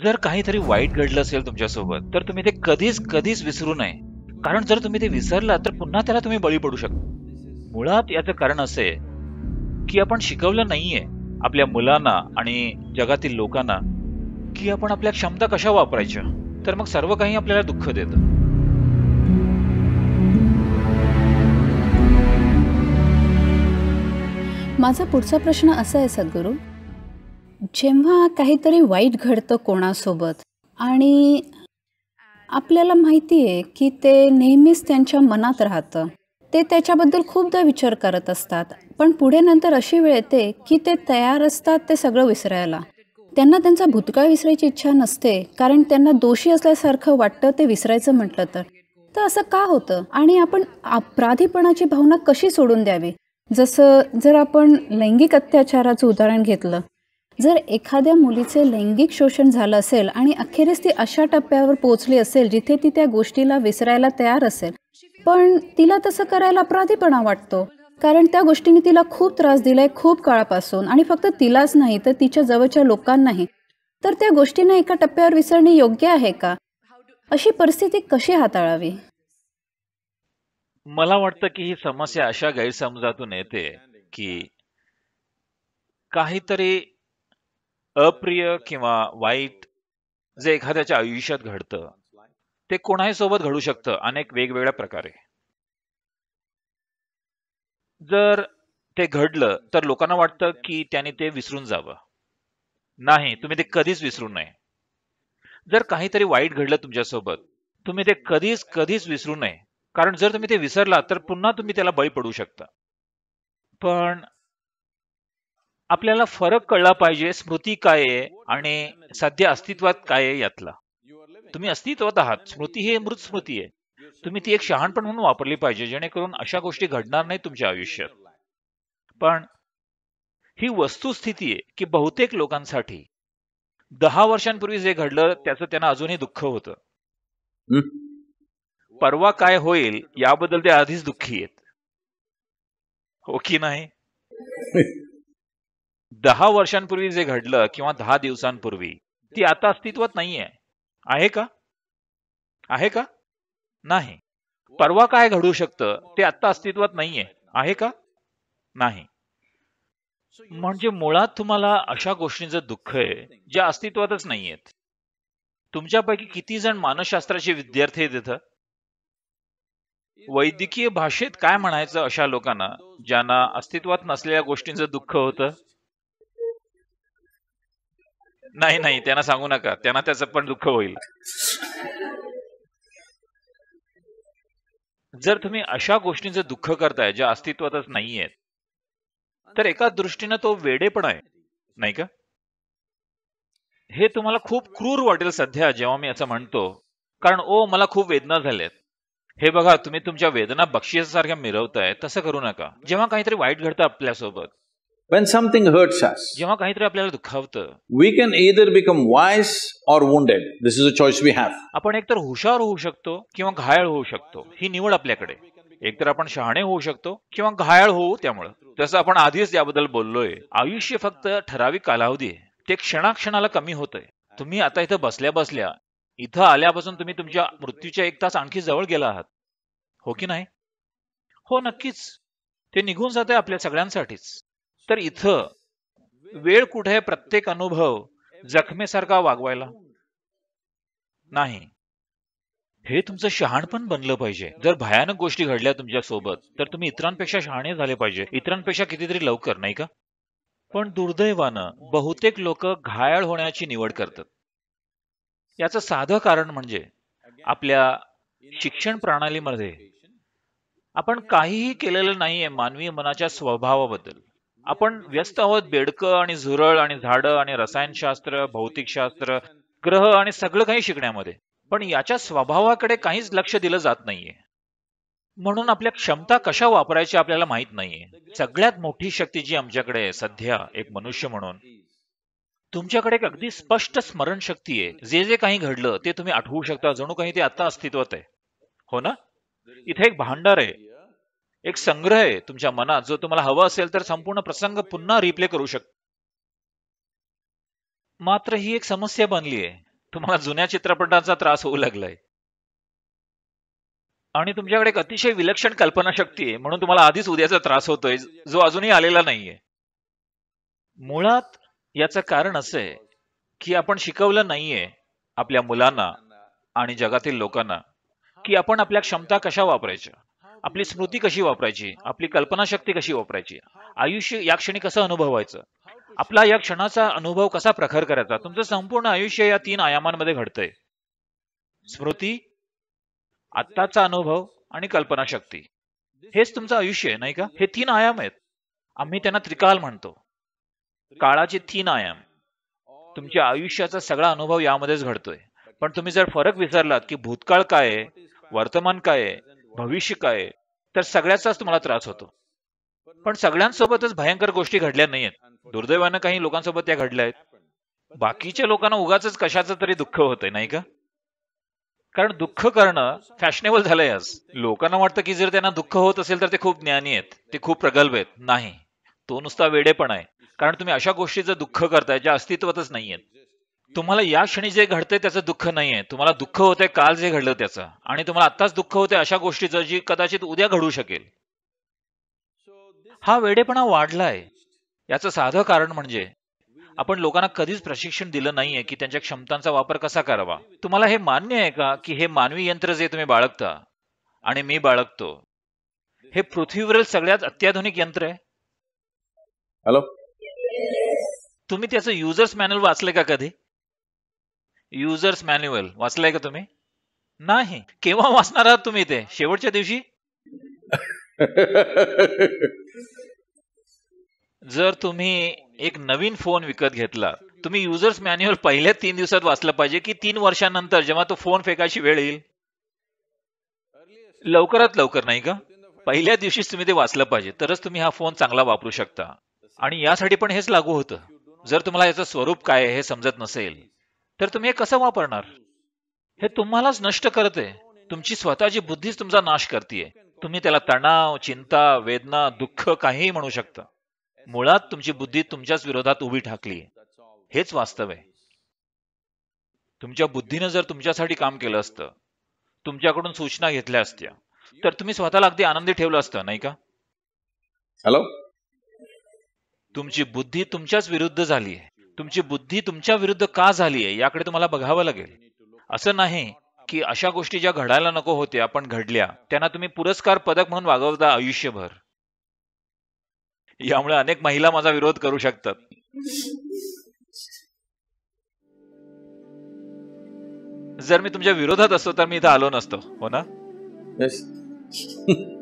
जर काहीतरी वाईट घडलं असेल तुमच्यासोबत तर तुम्ही ते कधीच कधीच विसरू नये कारण जर तुम्ही ते विसरला तर पुन्हा त्याला तुम्ही बळी पडू शकता मुळात याचं कारण असे की आपण शिकवलं नाहीये आपल्या मुलांना आणि जगातील लोकांना की आपण आपल्या क्षमता कशा वापरायच्या तर मग सर्व काही आपल्याला दुःख देतं माझा पुढचा प्रश्न असा आहे सद्गुरू जेव्हा काहीतरी वाईट घडतं कोणासोबत आणि आपल्याला माहिती आहे की ते नेहमीच त्यांच्या मनात राहतं ते त्याच्याबद्दल खूपदा विचार करत असतात पण पुढे नंतर अशी वेळ येते की ते तयार असतात ते सगळं विसरायला त्यांना त्यांचा भूतकाळ विसरायची इच्छा नसते कारण त्यांना दोषी असल्यासारखं वाटतं ते विसरायचं म्हटलं तर तर असं का होतं आणि आपण अपराधीपणाची भावना कशी सोडून द्यावी जसं जर आपण लैंगिक अत्याचाराचं उदाहरण घेतलं जर एखाद्या मुलीचे लैंगिक शोषण झालं असेल आणि अखेरीस ती अशा टप्प्यावर पोहोचली असेल जिथे ती त्या गोष्टीला विसरायला तयार असेल पण तिला तसं करायला अपराधीपणा वाटतो कारण त्या गोष्टीने तिला खूप त्रास दिलाय खूप काळापासून आणि फक्त तिलाच नाही तर तिच्या जवळच्या लोकांनाही तर त्या गोष्टीने एका टप्प्यावर विसरणे योग्य आहे का अशी परिस्थिती कशी हाताळावी मला वाटतं की ही समस्या अशा गैरसमजातून येते की काहीतरी अप्रिय किंवा वाईट जे एखाद्याच्या आयुष्यात घडतं ते कोणाही सोबत घडू शकतं अनेक वेगवेगळ्या प्रकारे जर ते घडलं तर लोकांना वाटतं की त्याने ते विसरून जावं नाही तुम्ही ते कधीच विसरू नये जर काहीतरी वाईट घडलं तुमच्यासोबत तुम्ही ते कधीच कधीच विसरू नये कारण जर तुम्ही ते विसरला तर पुन्हा तुम्ही त्याला बळी पडू शकता पण आपल्याला फरक कळला पाहिजे स्मृती काय आहे आणि सध्या अस्तित्वात काय आहे यातला तुम्ही अस्तित्वात आहात स्मृती ही मृत स्मृती आहे तुम्ही ती एक शहाणपण म्हणून वापरली पाहिजे जेणेकरून अशा गोष्टी घडणार नाही तुमच्या आयुष्यात पण ही वस्तुस्थिती आहे की बहुतेक लोकांसाठी दहा वर्षांपूर्वी जे घडलं त्याचं त्यांना अजूनही दुःख होतं परवा काय होईल याबद्दल ते आधीच दुःखी आहेत हो की नाही दहा वर्षांपूर्वी जे घडलं किंवा दहा दिवसांपूर्वी ती आता अस्तित्वात नाहीये आहे का आहे का नाही परवा काय घडू शकतं ते आता अस्तित्वात नाहीये आहे का नाही म्हणजे मुळात तुम्हाला अशा गोष्टींचं दुःख आहे ज्या अस्तित्वातच नाहीयेत तुमच्यापैकी किती जण मानसशास्त्राचे विद्यार्थी आहेत इथं वैद्यकीय भाषेत काय म्हणायचं अशा लोकांना ज्यांना अस्तित्वात नसलेल्या गोष्टींचं दुःख होतं नाही नाही त्यांना सांगू नका त्यांना त्याचं पण दुःख होईल जर तुम्ही अशा गोष्टींचं दुःख करताय ज्या अस्तित्वातच नाहीयेत तर एका दृष्टीनं तो वेडे पण आहे नाही का हे तुम्हाला खूप क्रूर वाटेल सध्या जेव्हा मी असं म्हणतो कारण ओ मला खूप वेदना झाल्यात हे बघा तुम्ही तुमच्या वेदना बक्षिसासारख्या मिरवताय तसं करू नका जेव्हा काहीतरी वाईट घडतं आपल्यासोबत When something hurts us, जेव्हा काहीतरी आपल्याला दुखावतं we can either become wise or wounded. This is a choice we have. आपण एकतर हुशार होऊ शकतो किंवा घायाळ होऊ शकतो ही निवड आपल्याकडे एकतर आपण शहाणे होऊ शकतो किंवा घायाळ होऊ त्यामुळं जसं आपण आधीच याबद्दल बोललोय आयुष्य फक्त ठराविक कालावधी आहे ते क्षणाक्षणाला कमी होतंय तुम्ही आता इथं बसल्या बसल्या इथं आल्यापासून तुम्ही तुमच्या मृत्यूच्या एक तास आणखी जवळ गेला आहात हो की नाही हो नक्कीच ते निघून जाते आपल्या सगळ्यांसाठीच तर इथं वेळ कुठे प्रत्येक अनुभव जखमेसारखा वागवायला नाही हे तुमचं शहाणपण बनलं पाहिजे जर भयानक गोष्टी घडल्या तुमच्या सोबत तर तुम्ही इतरांपेक्षा शहाणे झाले पाहिजे इतरांपेक्षा कितीतरी लवकर नाही का पण दुर्दैवानं बहुतेक लोक घायाळ होण्याची निवड करतात याच साधं कारण म्हणजे आपल्या शिक्षण प्रणालीमध्ये आपण काहीही केलेलं नाहीये मानवी मनाच्या स्वभावाबद्दल आपण व्यस्त आहोत बेडकं आणि झुरळ आणि झाडं आणि रसायनशास्त्र भौतिकशास्त्र ग्रह आणि सगळं काही शिकण्यामध्ये पण याच्या स्वभावाकडे काहीच लक्ष दिलं जात नाहीये म्हणून आपल्या क्षमता कशा वापरायची आपल्याला माहित नाहीये सगळ्यात मोठी शक्ती जी आमच्याकडे आहे सध्या एक मनुष्य म्हणून तुमच्याकडे एक अगदी स्पष्ट स्मरण शक्ती आहे जे जे काही घडलं ते तुम्ही आठवू शकता जणू काही ते आता अस्तित्वात आहे हो ना इथे एक भांडार आहे एक संग्रह आहे तुमच्या मनात जो तुम्हाला हवा असेल तर संपूर्ण प्रसंग पुन्हा रिप्ले करू शकतो मात्र ही एक समस्या बनली आहे तुम्हाला जुन्या चित्रपटाचा त्रास होऊ लागलाय आणि तुमच्याकडे एक अतिशय विलक्षण कल्पनाशक्ती आहे म्हणून तुम्हाला आधीच उद्याचा त्रास होतोय जो अजूनही आलेला नाहीये मुळात याच कारण असं आहे की आपण शिकवलं नाहीये आपल्या मुलांना आणि जगातील लोकांना की आपण आपल्या क्षमता कशा वापरायच्या आपली स्मृती कशी वापरायची आपली कल्पनाशक्ती कशी वापरायची आयुष्य या क्षणी कसं अनुभवायचं आपला या क्षणाचा अनुभव कसा प्रखर करायचा तुमचं संपूर्ण आयुष्य या तीन आयामांमध्ये घडतंय स्मृती आत्ताचा अनुभव आणि कल्पनाशक्ती हेच तुमचं आयुष्य आहे नाही का हे तीन आयाम आहेत आम्ही त्यांना त्रिकाल म्हणतो काळाचे तीन आयाम तुमच्या आयुष्याचा सगळा अनुभव यामध्येच घडतोय पण तुम्ही जर फरक विसरलात की भूतकाळ काय आहे वर्तमान काय आहे भविष्य काय तर सगळ्याचाच तुम्हाला त्रास होतो पण सगळ्यांसोबतच भयंकर गोष्टी घडल्या नाहीयेत दुर्दैवानं काही लोकांसोबत त्या घडल्या आहेत बाकीच्या लोकांना उगाच कशाचं तरी दुःख होतंय नाही का कारण दुःख करणं फॅशनेबल झालंय आज लोकांना वाटतं की जर त्यांना दुःख होत असेल तर ते खूप ज्ञानी आहेत ते खूप प्रगल्भ आहेत नाही तो नुसता वेडेपण आहे कारण तुम्ही अशा गोष्टीचं दुःख करताय ज्या अस्तित्वातच नाहीयेत तुम्हाला या क्षणी जे घडतंय त्याचं दुःख नाहीये तुम्हाला दुःख होतंय काल जे घडलं त्याचं आणि तुम्हाला आत्ताच दुःख होतंय अशा गोष्टीचं जी कदाचित उद्या घडू शकेल हा वेडेपणा वाढलाय याचं साधं कारण म्हणजे आपण लोकांना कधीच प्रशिक्षण दिलं नाहीये की त्यांच्या क्षमतांचा वापर कसा करावा तुम्हाला हे मान्य आहे का की हे मानवी यंत्र जे तुम्ही बाळगता आणि मी बाळगतो हे पृथ्वीवरील सगळ्यात अत्याधुनिक यंत्र आहे हॅलो तुम्ही त्याचं युजर्स मॅन्युअल वाचले का कधी युजर्स मॅन्युअल वाचलंय का तुम्ही नाही केव्हा वाचणार आहात तुम्ही ते शेवटच्या दिवशी जर तुम्ही एक नवीन फोन विकत घेतला तुम्ही युजर्स मॅन्युअल पहिल्या तीन दिवसात वाचलं पाहिजे की तीन वर्षांनंतर जेव्हा तो फोन फेकायची वेळ येईल लवकरात लवकर नाही का पहिल्या दिवशीच तुम्ही ते वाचलं पाहिजे तरच तुम्ही हा फोन चांगला वापरू शकता आणि यासाठी पण हेच लागू होतं जर तुम्हाला याचं स्वरूप काय हे समजत नसेल तर तुम्ही हे कसं वापरणार हे तुम्हालाच नष्ट करते तुमची स्वतःची बुद्धीच तुमचा नाश करते तुम्ही त्याला तणाव चिंता वेदना दुःख काहीही म्हणू शकता मुळात तुमची बुद्धी तुमच्याच विरोधात उभी ठाकली हेच वास्तव आहे तुमच्या बुद्धीनं जर तुमच्यासाठी काम केलं असतं तुमच्याकडून सूचना घेतल्या असत्या तर तुम्ही स्वतःला अगदी आनंदी ठेवलं असतं नाही का हॅलो तुमची बुद्धी तुमच्याच विरुद्ध झाली आहे तुमची बुद्धी तुमच्या विरुद्ध का झाली आहे याकडे तुम्हाला बघावं लागेल असं नाही की अशा गोष्टी ज्या घडायला नको होत्या पण घडल्या त्यांना तुम्ही पुरस्कार पदक म्हणून वागवता आयुष्यभर यामुळे अनेक महिला माझा विरोध करू शकतात जर मी तुमच्या विरोधात असतो तर मी इथं आलो नसतो हो ना